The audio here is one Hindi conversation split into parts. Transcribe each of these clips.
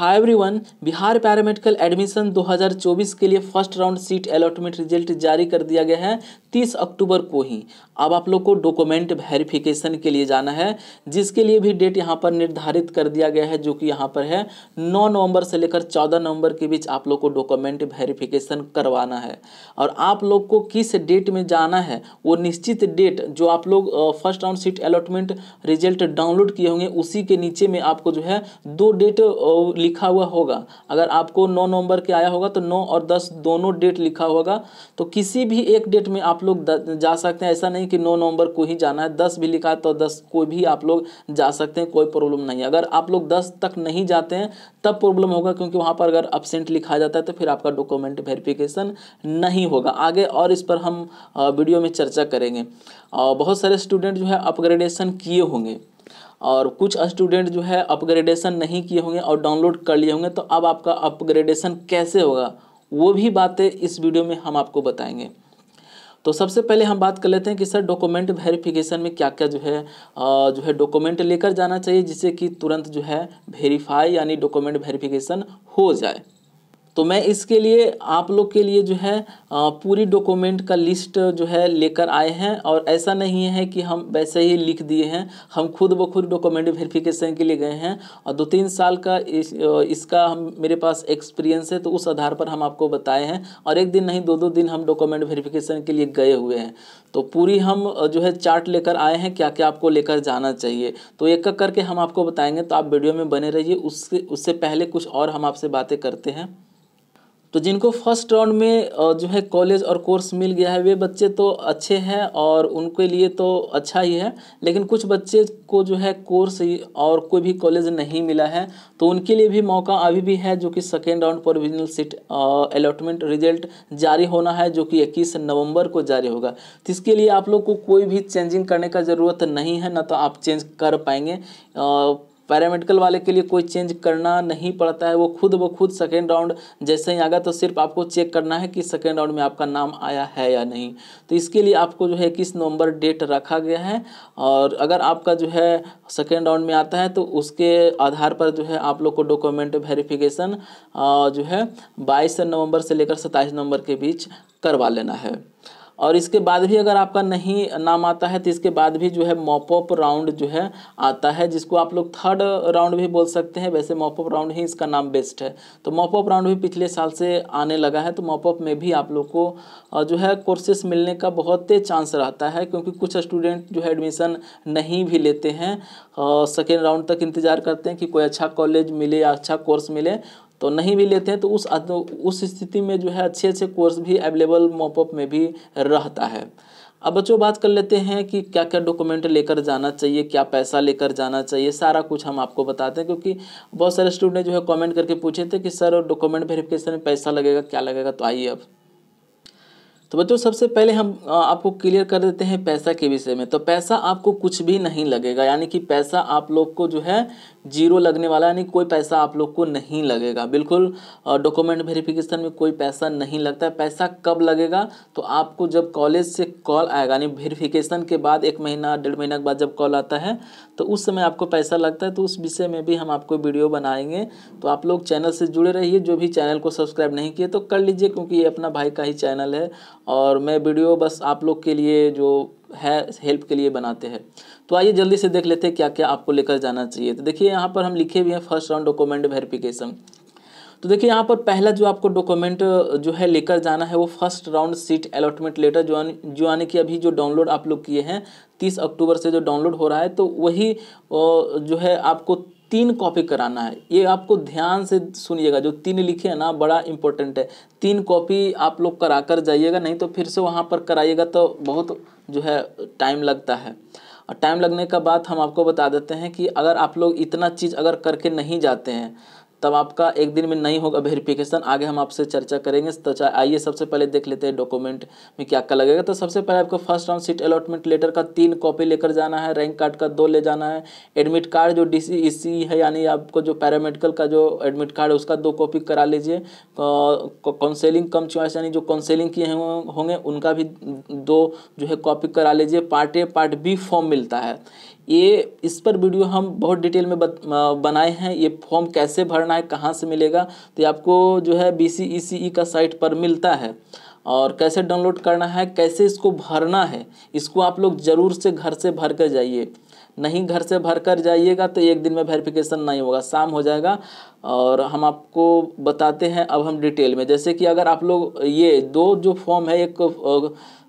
हाय एवरीवन बिहार पैरामेडिकल एडमिशन 2024 के लिए first round seat allotment result जारी कर दिया गया है 30 अक्टूबर को ही अब आप लोग को डॉक्यूमेंट वेरिफिकेशन के लिए जाना है जिसके लिए भी डेट यहां पर निर्धारित कर दिया गया है जो कि यहां पर है 9 नवंबर से लेकर 14 नवंबर के बीच आप लोग को डॉक्यूमेंट वेरिफिकेशन करवाना है और आप लोग को किस डेट में जाना है वो निश्चित डेट जो आप लोग first round seat allotment result download किए होंगे उसी के नीचे में आपको जो है दो डेट लिखा हुआ होगा अगर आपको नौ नवंबर के आया होगा तो नौ और दस दोनों डेट लिखा होगा तो किसी भी एक डेट में आप लोग जा सकते हैं ऐसा नहीं कि नौ नवंबर को ही जाना है 10 भी लिखा है तो 10 कोई भी आप लोग जा सकते हैं कोई प्रॉब्लम नहीं अगर आप लोग दस तक नहीं जाते हैं तब प्रॉब्लम होगा क्योंकि वहाँ पर अगर अपसेंट लिखा जाता है तो फिर आपका डॉक्यूमेंट वेरिफिकेशन नहीं होगा आगे और इस पर हम वीडियो में चर्चा करेंगे बहुत सारे स्टूडेंट जो है अपग्रेडेशन किए होंगे और कुछ स्टूडेंट जो है अपग्रेडेशन नहीं किए होंगे और डाउनलोड कर लिए होंगे तो अब आपका अपग्रेडेशन कैसे होगा वो भी बातें इस वीडियो में हम आपको बताएंगे तो सबसे पहले हम बात कर लेते हैं कि सर डॉक्यूमेंट वेरिफिकेशन में क्या क्या जो है जो है डॉक्यूमेंट लेकर जाना चाहिए जिससे कि तुरंत जो है वेरीफाई यानी डॉक्यूमेंट वेरिफिकेशन हो जाए तो मैं इसके लिए आप लोग के लिए जो है पूरी डॉक्यूमेंट का लिस्ट जो है लेकर आए हैं और ऐसा नहीं है कि हम वैसे ही लिख दिए हैं हम खुद ब खुद डॉक्यूमेंट वेरिफिकेशन के लिए गए हैं और दो तीन साल का इस, इसका हम मेरे पास एक्सपीरियंस है तो उस आधार पर हम आपको बताए हैं और एक दिन नहीं दो दो दिन हम डॉक्यूमेंट वेरीफिकेशन के लिए गए हुए हैं तो पूरी हम जो है चार्ट लेकर आए हैं क्या क्या आपको लेकर जाना चाहिए तो एक एक करके हम आपको बताएंगे तो आप वीडियो में बने रहिए उससे उससे पहले कुछ और हम आपसे बातें करते हैं तो जिनको फर्स्ट राउंड में जो है कॉलेज और कोर्स मिल गया है वे बच्चे तो अच्छे हैं और उनके लिए तो अच्छा ही है लेकिन कुछ बच्चे को जो है कोर्स और कोई भी कॉलेज नहीं मिला है तो उनके लिए भी मौका अभी भी है जो कि second round provisional seat allotment result जारी होना है जो कि इक्कीस नवम्बर को जारी होगा तो इसके लिए आप लोग को कोई भी चेंजिंग करने का ज़रूरत नहीं है ना तो आप चेंज कर पाएंगे आ, पैरामेडिकल वाले के लिए कोई चेंज करना नहीं पड़ता है वो खुद ब खुद सेकेंड राउंड जैसे ही आगा तो सिर्फ आपको चेक करना है कि सेकेंड राउंड में आपका नाम आया है या नहीं तो इसके लिए आपको जो है इक्कीस नवंबर डेट रखा गया है और अगर आपका जो है सेकेंड राउंड में आता है तो उसके आधार पर जो है आप लोग को डॉक्यूमेंट वेरिफिकेशन जो है बाईस नवंबर से लेकर सत्ताईस नवंबर के बीच करवा लेना है और इसके बाद भी अगर आपका नहीं नाम आता है तो इसके बाद भी जो है मॉपअप राउंड जो है आता है जिसको आप लोग थर्ड राउंड भी बोल सकते हैं वैसे मॉपअप राउंड ही इसका नाम बेस्ट है तो मॉपअप राउंड भी पिछले साल से आने लगा है तो मॉपअप में भी आप लोग को जो है कोर्सेस मिलने का बहुत ही चांस रहता है क्योंकि कुछ स्टूडेंट जो है एडमिशन नहीं भी लेते हैं सेकेंड राउंड तक इंतज़ार करते हैं कि कोई अच्छा कॉलेज मिले या अच्छा कोर्स मिले तो नहीं भी लेते हैं तो उस उस स्थिति में जो है अच्छे अच्छे कोर्स भी अवेलेबल मॉपअप में भी रहता है अब बच्चों बात कर लेते हैं कि क्या क्या डॉक्यूमेंट लेकर जाना चाहिए क्या पैसा लेकर जाना चाहिए सारा कुछ हम आपको बताते हैं क्योंकि बहुत सारे स्टूडेंट जो है कमेंट करके पूछे थे कि सर डॉक्यूमेंट वेरिफिकेशन में पैसा लगेगा क्या लगेगा तो आइए अब तो बच्चों सबसे पहले हम आपको क्लियर कर देते हैं पैसा के विषय में तो पैसा आपको कुछ भी नहीं लगेगा यानी कि पैसा आप लोग को जो है जीरो लगने वाला यानी कोई पैसा आप लोग को नहीं लगेगा बिल्कुल डॉक्यूमेंट वेरिफिकेशन में कोई पैसा नहीं लगता है पैसा कब लगेगा तो आपको जब कॉलेज से कॉल आएगा यानी वेरिफिकेशन के बाद एक महीना डेढ़ महीना के बाद जब कॉल आता है तो उस समय आपको पैसा लगता है तो उस विषय में भी हम आपको वीडियो बनाएंगे तो आप लोग चैनल से जुड़े रहिए जो भी चैनल को सब्सक्राइब नहीं किए तो कर लीजिए क्योंकि ये अपना भाई का ही चैनल है और मैं वीडियो बस आप लोग के लिए जो है हेल्प के लिए बनाते हैं तो आइए जल्दी से देख लेते हैं क्या क्या आपको लेकर जाना चाहिए तो देखिए यहाँ पर हम लिखे भी हैं फर्स्ट राउंड डॉक्यूमेंट वेरिफिकेशन तो देखिए यहाँ पर पहला जो आपको डॉक्यूमेंट जो है लेकर जाना है वो first round seat allotment letter जो आने जो आने की अभी जो डाउनलोड आप लोग किए हैं तीस अक्टूबर से जो डाउनलोड हो रहा है तो वही जो है आपको तीन कॉपी कराना है ये आपको ध्यान से सुनिएगा जो तीन लिखे हैं ना बड़ा इंपॉर्टेंट है तीन कॉपी आप लोग करा कर जाइएगा नहीं तो फिर से वहाँ पर कराइएगा तो बहुत जो है टाइम लगता है और टाइम लगने का बात हम आपको बता देते हैं कि अगर आप लोग इतना चीज़ अगर करके नहीं जाते हैं तब आपका एक दिन में नहीं होगा वेरिफिकेशन आगे हम आपसे चर्चा करेंगे तो चाहे अच्छा, आइए सबसे पहले देख लेते हैं डॉक्यूमेंट में क्या क्या लगेगा तो सबसे पहले आपको first round seat allotment letter का तीन कॉपी लेकर जाना है रैंक कार्ड का दो ले जाना है एडमिट कार्ड जो डी सी e है यानी आपको जो पैरामेडिकल का जो एडमिट कार्ड है उसका दो कॉपी करा लीजिए काउंसिलिंग कम चॉइस यानी जो काउंसिलिंग किए होंगे उनका भी दो जो है कॉपी करा लीजिए part A part B form मिलता है ये इस पर वीडियो हम बहुत डिटेल में बनाए हैं ये फॉर्म कैसे भरना है कहाँ से मिलेगा तो आपको जो है बी सी e e का साइट पर मिलता है और कैसे डाउनलोड करना है कैसे इसको भरना है इसको आप लोग ज़रूर से घर से भर कर जाइए नहीं घर से भर कर जाइएगा तो एक दिन में वेरिफिकेशन नहीं होगा शाम हो जाएगा और हम आपको बताते हैं अब हम डिटेल में जैसे कि अगर आप लोग ये दो जो फॉर्म है एक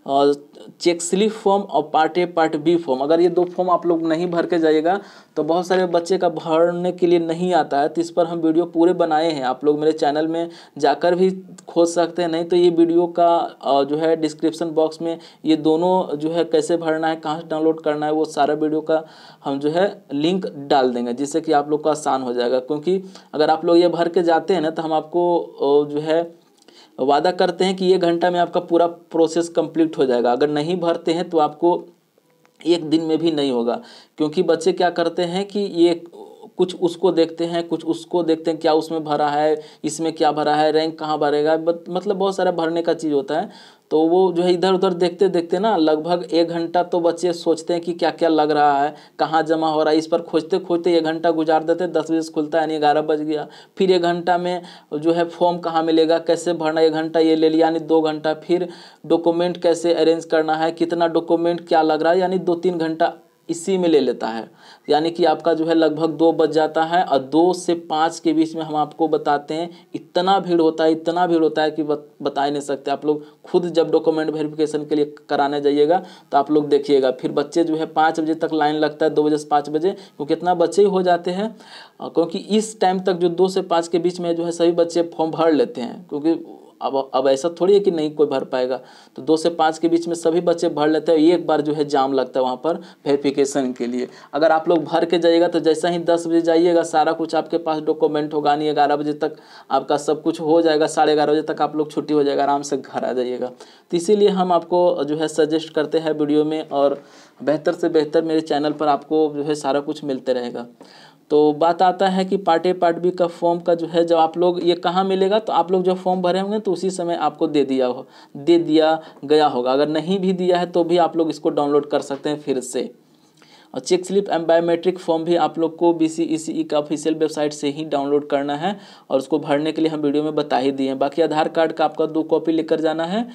चेक स्लिप फॉर्म और part A part B form अगर ये दो फॉर्म आप लोग नहीं भर के जाइएगा तो बहुत सारे बच्चे का भरने के लिए नहीं आता है तो इस पर हम वीडियो पूरे बनाए हैं आप लोग मेरे चैनल में जाकर भी खोज सकते हैं नहीं तो ये वीडियो का जो है डिस्क्रिप्सन बॉक्स में ये दोनों जो है कैसे भरना है कहाँ से डाउनलोड करना है वो सारा वीडियो का हम जो है लिंक डाल देंगे जिससे कि आप लोग को आसान हो जाएगा क्योंकि अगर आप लोग ये भर के जाते हैं ना तो हम आपको जो है तो वादा करते हैं कि एक घंटा में आपका पूरा प्रोसेस कंप्लीट हो जाएगा अगर नहीं भरते हैं तो आपको एक दिन में भी नहीं होगा क्योंकि बच्चे क्या करते हैं कि ये कुछ उसको देखते हैं कुछ उसको देखते हैं क्या उसमें भरा है इसमें क्या भरा है रैंक कहाँ भरेगा मतलब बहुत सारा भरने का चीज़ होता है तो वो जो है इधर उधर देखते देखते ना लगभग एक घंटा तो बच्चे सोचते हैं कि क्या क्या लग रहा है कहाँ जमा हो रहा है इस पर खोजते खोजते एक घंटा गुजार देते दस बजे से खुलता है यानी ग्यारह बज गया फिर एक घंटा में जो है फॉर्म कहाँ मिलेगा कैसे भरना एक घंटा ये ले लिया यानी दो घंटा फिर डॉक्यूमेंट कैसे अरेंज करना है कितना डॉक्यूमेंट क्या लग रहा है यानी दो तीन घंटा इसी में ले लेता है यानी कि आपका जो है लगभग दो बज जाता है और दो से पाँच के बीच में हम आपको बताते हैं इतना भीड़ होता है इतना भीड़ होता है कि बता ही नहीं सकते आप लोग खुद जब डॉक्यूमेंट वेरिफिकेशन के लिए कराने जाइएगा तो आप लोग देखिएगा फिर बच्चे जो है पाँच बजे तक लाइन लगता है दो बजे से पाँच बजे क्योंकि इतना बच्चे ही हो जाते हैं क्योंकि इस टाइम तक जो दो से पाँच के बीच में जो है सभी बच्चे फॉर्म भर लेते हैं क्योंकि अब अब ऐसा थोड़ी है कि नहीं कोई भर पाएगा तो दो से पाँच के बीच में सभी बच्चे भर लेते हैं एक बार जो है जाम लगता है वहाँ पर वेरिफिकेशन के लिए अगर आप लोग भर के जाइएगा तो जैसा ही दस बजे जाइएगा सारा कुछ आपके पास डॉक्यूमेंट होगा नहीं ग्यारह बजे तक आपका सब कुछ हो जाएगा साढ़े ग्यारह बजे तक आप लोग छुट्टी हो जाएगा आराम से घर आ जाइएगा तो इसीलिए हम आपको जो है सजेस्ट करते हैं वीडियो में और बेहतर से बेहतर मेरे चैनल पर आपको जो है सारा कुछ मिलते रहेगा तो बात आता है कि पार्ट ए पार्ट बी का फॉर्म का जो है जब आप लोग ये कहाँ मिलेगा तो आप लोग जब फॉर्म भरे होंगे तो उसी समय आपको दे दिया हो दे दिया गया होगा अगर नहीं भी दिया है तो भी आप लोग इसको डाउनलोड कर सकते हैं फिर से और check slip and biometric form भी आप लोग को बी सी ई सी ई का ऑफिशियल वेबसाइट से ही डाउनलोड करना है और उसको भरने के लिए हम वीडियो में बता ही दिए हैं बाकी आधार कार्ड का आपका दो कॉपी लेकर जाना है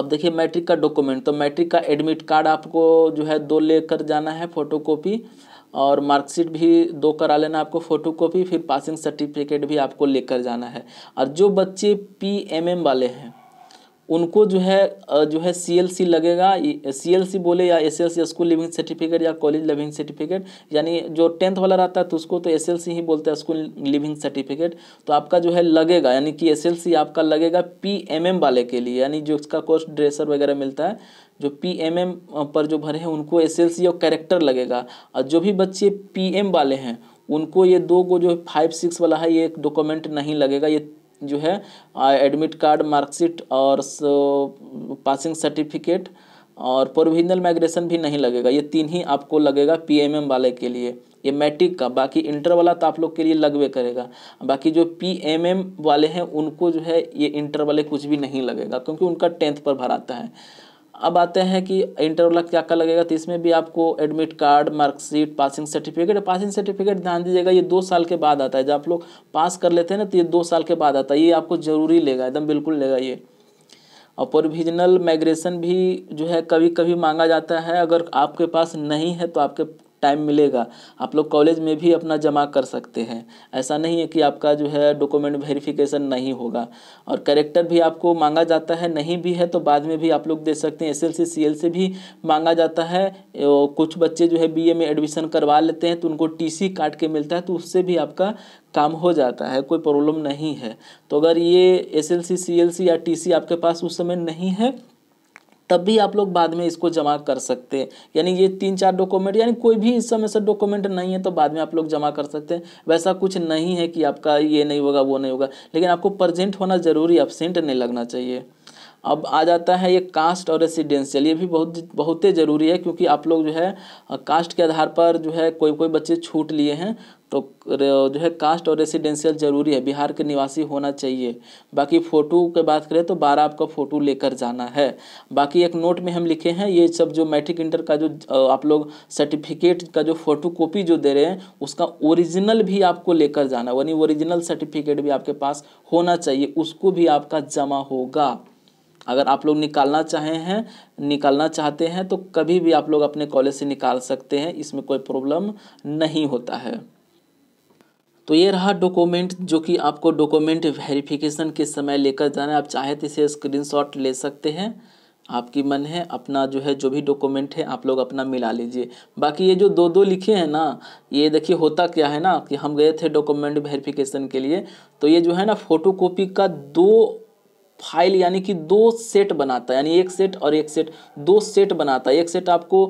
अब देखिए मैट्रिक का डॉक्यूमेंट तो मैट्रिक का एडमिट कार्ड आपको जो है दो लेकर जाना है फोटो कॉपी और मार्कशीट भी दो करा लेना आपको फ़ोटो कॉपी फिर पासिंग सर्टिफिकेट भी आपको लेकर जाना है और जो बच्चे पी एम एम वाले हैं उनको जो है जो है सी लगेगा सी बोले या S C school leaving certificate या कॉलेज लिविंग सर्टिफिकेट यानी जो टेंथ वाला रहता है तो उसको तो एस ही बोलते हैं स्कूल लिविंग सर्टिफिकेट तो आपका जो है लगेगा यानी कि एस आपका लगेगा पी एम एम वाले के लिए यानी जो उसका कोर्स ड्रेसर वगैरह मिलता है जो पी एम एम पर जो भरे हैं उनको एस और कैरेक्टर लगेगा और जो भी बच्चे पी एम वाले हैं उनको ये दो को जो फाइव सिक्स वाला है ये एक डॉक्यूमेंट नहीं लगेगा ये जो है एडमिट कार्ड मार्कशीट और पासिंग सर्टिफिकेट और प्रोविजनल माइग्रेशन भी नहीं लगेगा ये तीन ही आपको लगेगा पीएमएम वाले के लिए ये मैट्रिक का बाकी इंटर वाला तो आप लोग के लिए लगवे करेगा बाकी जो पीएमएम वाले हैं उनको जो है ये इंटर वाले कुछ भी नहीं लगेगा क्योंकि उनका टेंथ पर भराता है अब आते हैं कि इंटरवल क्या क्या लगेगा तो इसमें भी आपको admit card marksheet passing certificate passing certificate ध्यान दीजिएगा ये दो साल के बाद आता है जब आप लोग पास कर लेते हैं ना तो ये दो साल के बाद आता है ये आपको ज़रूरी लेगा एकदम बिल्कुल लेगा ये और प्रोविजनल माइग्रेशन भी जो है कभी कभी मांगा जाता है अगर आपके पास नहीं है तो आपके टाइम मिलेगा आप लोग कॉलेज में भी अपना जमा कर सकते हैं ऐसा नहीं है कि आपका जो है डॉक्यूमेंट वेरिफिकेशन नहीं होगा और करेक्टर भी आपको मांगा जाता है नहीं भी है तो बाद में भी आप लोग दे सकते हैं एस एल सी से भी मांगा जाता है कुछ बच्चे जो है बी में एडमिशन करवा लेते हैं तो उनको टी सी काट के मिलता है तो उससे भी आपका काम हो जाता है कोई प्रॉब्लम नहीं है तो अगर ये S L C C L C या टी सी आपके पास उस समय नहीं है तब भी आप लोग बाद में इसको जमा कर सकते हैं यानी ये तीन चार डॉक्यूमेंट यानी कोई भी इस समय से डॉक्यूमेंट नहीं है तो बाद में आप लोग जमा कर सकते हैं वैसा कुछ नहीं है कि आपका ये नहीं होगा वो नहीं होगा लेकिन आपको प्रजेंट होना ज़रूरी एबसेंट नहीं लगना चाहिए अब आ जाता है ये कास्ट और रेसिडेंशियल ये भी बहुत बहुत ही ज़रूरी है क्योंकि आप लोग जो है कास्ट के आधार पर जो है कोई कोई बच्चे छूट लिए हैं तो जो है कास्ट और रेसिडेंशियल ज़रूरी है बिहार के निवासी होना चाहिए बाकी फ़ोटो की बात करें तो बारह आपका फ़ोटो लेकर जाना है बाकी एक नोट में हम लिखे हैं ये सब जो मैट्रिक इंटर का जो आप लोग सर्टिफिकेट का जो फ़ोटो कॉपी जो दे रहे हैं उसका ओरिजिनल भी आपको लेकर जाना यानी ओरिजिनल सर्टिफिकेट भी आपके पास होना चाहिए उसको भी आपका जमा होगा अगर आप लोग निकालना चाहे हैं निकालना चाहते हैं तो कभी भी आप लोग अपने कॉलेज से निकाल सकते हैं इसमें कोई प्रॉब्लम नहीं होता है तो ये रहा डॉक्यूमेंट जो कि आपको डॉक्यूमेंट वेरिफिकेशन के समय लेकर जाना है आप चाहे तो इसे स्क्रीनशॉट ले सकते हैं आपकी मन है अपना जो है जो भी डॉक्यूमेंट है आप लोग अपना मिला लीजिए बाकी ये जो दो दो लिखे हैं ना ये देखिए होता क्या है ना कि हम गए थे डॉक्यूमेंट वेरिफिकेशन के लिए तो ये जो है ना फोटोकॉपी का दो फाइल यानी कि दो सेट बनाता है यानी एक सेट और एक सेट दो सेट बनाता है एक सेट आपको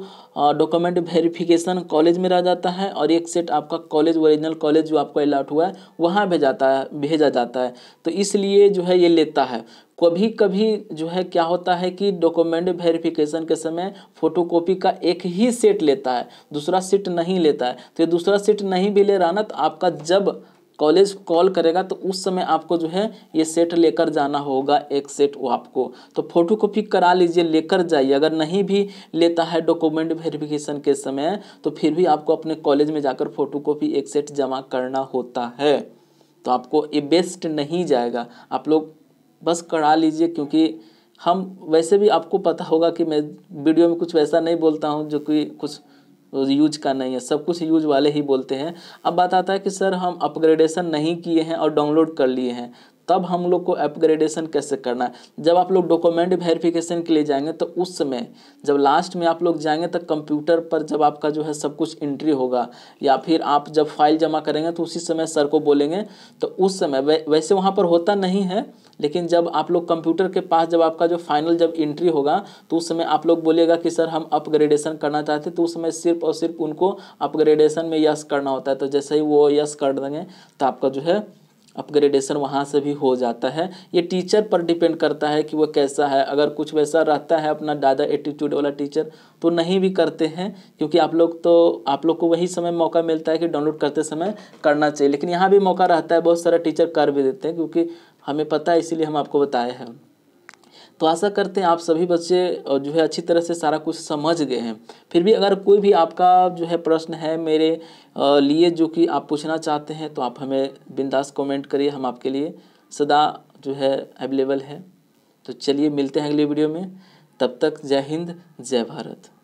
डॉक्यूमेंट वेरिफिकेशन कॉलेज में रह जाता है और एक सेट आपका कॉलेज ओरिजिनल कॉलेज जो आपको अलाट हुआ है वहाँ भेजाता है भेजा जाता है तो इसलिए जो है ये लेता है कभी कभी जो है क्या होता है कि डॉक्यूमेंट वेरिफिकेशन के समय फोटोकॉपी का एक ही सेट लेता है दूसरा सेट नहीं लेता है तो ये दूसरा सेट नहीं भी ले रहा ना तो आपका जब कॉलेज कॉल करेगा तो उस समय आपको जो है ये सेट लेकर जाना होगा एक सेट वो आपको तो फोटो कॉपी करा लीजिए लेकर जाइए अगर नहीं भी लेता है डॉक्यूमेंट वेरिफिकेशन के समय तो फिर भी आपको अपने कॉलेज में जाकर फोटो कॉपी एक सेट जमा करना होता है तो आपको ये बेस्ट नहीं जाएगा आप लोग बस करा लीजिए क्योंकि हम वैसे भी आपको पता होगा कि मैं वीडियो में कुछ वैसा नहीं बोलता हूँ जो कि कुछ यूज तो का नहीं है सब कुछ यूज वाले ही बोलते हैं अब बात आता है कि सर हम अपग्रेडेशन नहीं किए हैं और डाउनलोड कर लिए हैं तब हम लोग को अपग्रेडेशन कैसे करना है जब आप लोग डॉक्यूमेंट वेरिफिकेशन के लिए जाएंगे तो उस समय जब लास्ट में आप लोग जाएंगे तो कंप्यूटर पर जब आपका जो है सब कुछ एंट्री होगा या फिर आप जब फाइल जमा करेंगे तो उसी समय सर को बोलेंगे तो उस समय वै, वैसे वहाँ पर होता नहीं है लेकिन जब आप लोग कंप्यूटर के पास जब आपका जो फाइनल जब एंट्री होगा तो उस समय आप लोग बोलेगा कि सर हम अपग्रेडेशन करना चाहते तो उस समय सिर्फ और सिर्फ उनको अपग्रेडेशन में यस करना होता है तो जैसे ही वो यस कर देंगे तो आपका जो है अपग्रेडेशन वहाँ से भी हो जाता है ये टीचर पर डिपेंड करता है कि वो कैसा है अगर कुछ वैसा रहता है अपना दादा एटीट्यूड वाला टीचर तो नहीं भी करते हैं क्योंकि आप लोग तो आप लोग को वही समय मौका मिलता है कि डाउनलोड करते समय करना चाहिए लेकिन यहाँ भी मौका रहता है बहुत सारा टीचर कर भी देते हैं क्योंकि हमें पता है इसीलिए हम आपको बताए हैं तो आशा करते हैं आप सभी बच्चे जो है अच्छी तरह से सारा कुछ समझ गए हैं फिर भी अगर कोई भी आपका जो है प्रश्न है मेरे लिए जो कि आप पूछना चाहते हैं तो आप हमें बिंदास कमेंट करिए हम आपके लिए सदा जो है अवेलेबल है तो चलिए मिलते हैं अगले वीडियो में तब तक जय हिंद जय भारत